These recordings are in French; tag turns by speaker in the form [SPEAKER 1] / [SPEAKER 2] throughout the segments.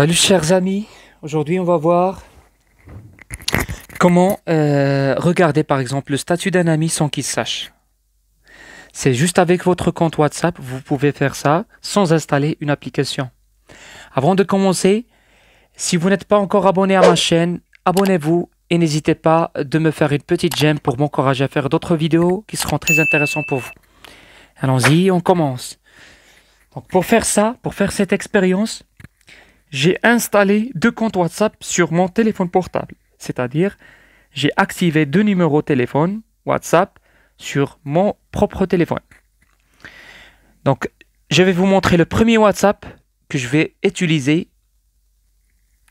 [SPEAKER 1] Salut chers amis, aujourd'hui on va voir comment euh, regarder par exemple le statut d'un ami sans qu'il sache. C'est juste avec votre compte WhatsApp, vous pouvez faire ça sans installer une application. Avant de commencer, si vous n'êtes pas encore abonné à ma chaîne, abonnez-vous et n'hésitez pas de me faire une petite j'aime pour m'encourager à faire d'autres vidéos qui seront très intéressantes pour vous. Allons-y, on commence. Donc pour faire ça, pour faire cette expérience, j'ai installé deux comptes WhatsApp sur mon téléphone portable. C'est-à-dire, j'ai activé deux numéros de téléphone WhatsApp sur mon propre téléphone. Donc, je vais vous montrer le premier WhatsApp que je vais utiliser.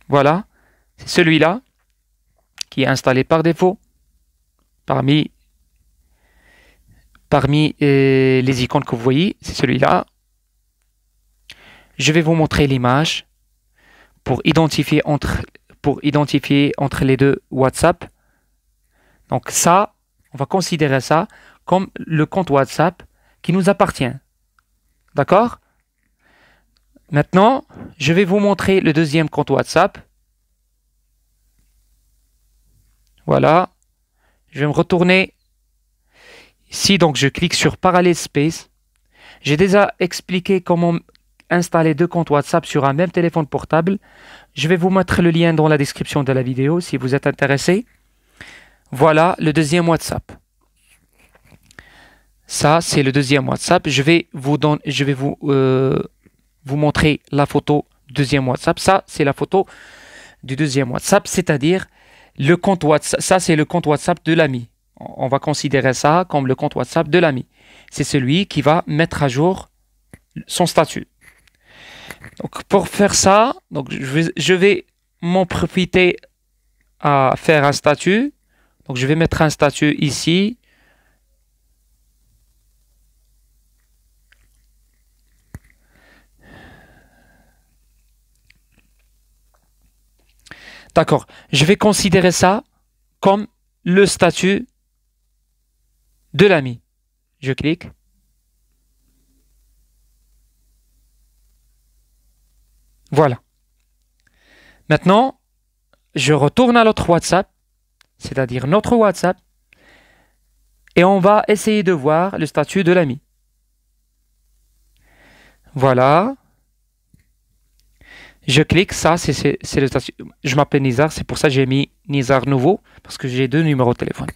[SPEAKER 1] Voilà, c'est celui-là qui est installé par défaut parmi, parmi euh, les icônes que vous voyez, c'est celui-là. Je vais vous montrer l'image pour identifier entre, pour identifier entre les deux WhatsApp. Donc ça, on va considérer ça comme le compte WhatsApp qui nous appartient. D'accord Maintenant, je vais vous montrer le deuxième compte WhatsApp. Voilà. Je vais me retourner. Ici, donc, je clique sur Parallel Space. J'ai déjà expliqué comment installer deux comptes WhatsApp sur un même téléphone portable. Je vais vous mettre le lien dans la description de la vidéo si vous êtes intéressé. Voilà le deuxième WhatsApp. Ça, c'est le deuxième WhatsApp. Je vais vous, je vais vous, euh, vous montrer la photo deuxième WhatsApp. Ça, c'est la photo du deuxième WhatsApp, c'est-à-dire le compte WhatsApp. Ça, c'est le compte WhatsApp de l'ami. On va considérer ça comme le compte WhatsApp de l'ami. C'est celui qui va mettre à jour son statut. Donc pour faire ça, donc je vais, je vais m'en profiter à faire un statut. Donc je vais mettre un statut ici. D'accord. Je vais considérer ça comme le statut de l'ami. Je clique. Voilà. Maintenant, je retourne à l'autre WhatsApp, c'est-à-dire notre WhatsApp, et on va essayer de voir le statut de l'ami. Voilà. Je clique, ça, c'est le statut. Je m'appelle Nizar, c'est pour ça que j'ai mis Nizar nouveau, parce que j'ai deux numéros de téléphone.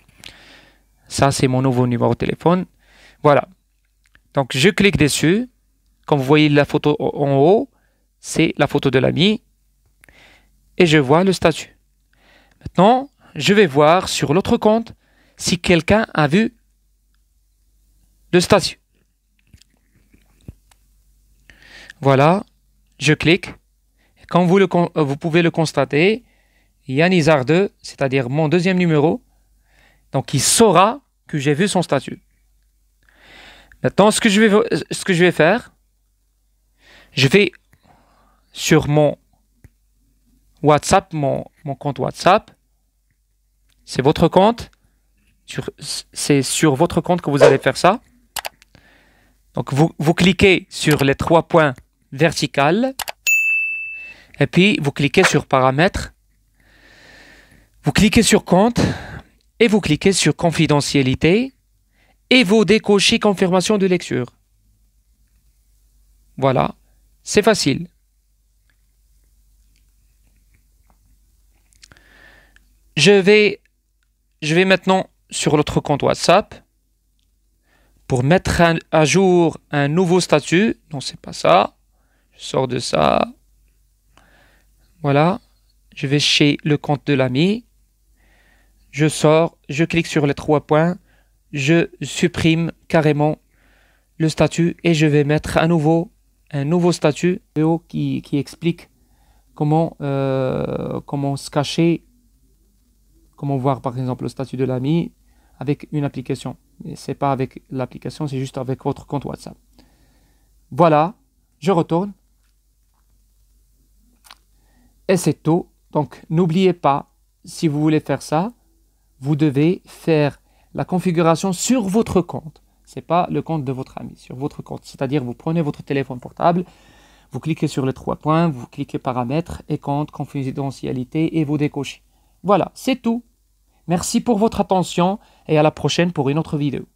[SPEAKER 1] Ça, c'est mon nouveau numéro de téléphone. Voilà. Donc, je clique dessus. Comme vous voyez la photo en haut, c'est la photo de l'ami et je vois le statut. Maintenant, je vais voir sur l'autre compte si quelqu'un a vu le statut. Voilà, je clique. Comme vous, le, euh, vous pouvez le constater, Yanizar 2, c'est-à-dire mon deuxième numéro, donc il saura que j'ai vu son statut. Maintenant, ce que je vais euh, faire, je vais sur mon WhatsApp, mon, mon compte WhatsApp. C'est votre compte. C'est sur votre compte que vous allez faire ça. Donc vous, vous cliquez sur les trois points verticales. Et puis vous cliquez sur paramètres. Vous cliquez sur compte. Et vous cliquez sur confidentialité. Et vous décochez confirmation de lecture. Voilà. C'est facile. Je vais, je vais maintenant sur l'autre compte WhatsApp pour mettre à jour un nouveau statut. Non, c'est pas ça. Je sors de ça. Voilà. Je vais chez le compte de l'ami. Je sors, je clique sur les trois points. Je supprime carrément le statut et je vais mettre à nouveau un nouveau statut qui, qui explique comment, euh, comment se cacher comment voir par exemple le statut de l'ami avec une application. Mais C'est pas avec l'application, c'est juste avec votre compte WhatsApp. Voilà, je retourne. Et c'est tout. Donc n'oubliez pas, si vous voulez faire ça, vous devez faire la configuration sur votre compte. C'est pas le compte de votre ami, sur votre compte. C'est-à-dire vous prenez votre téléphone portable, vous cliquez sur les trois points, vous cliquez paramètres et compte, confidentialité et vous décochez. Voilà, c'est tout. Merci pour votre attention et à la prochaine pour une autre vidéo.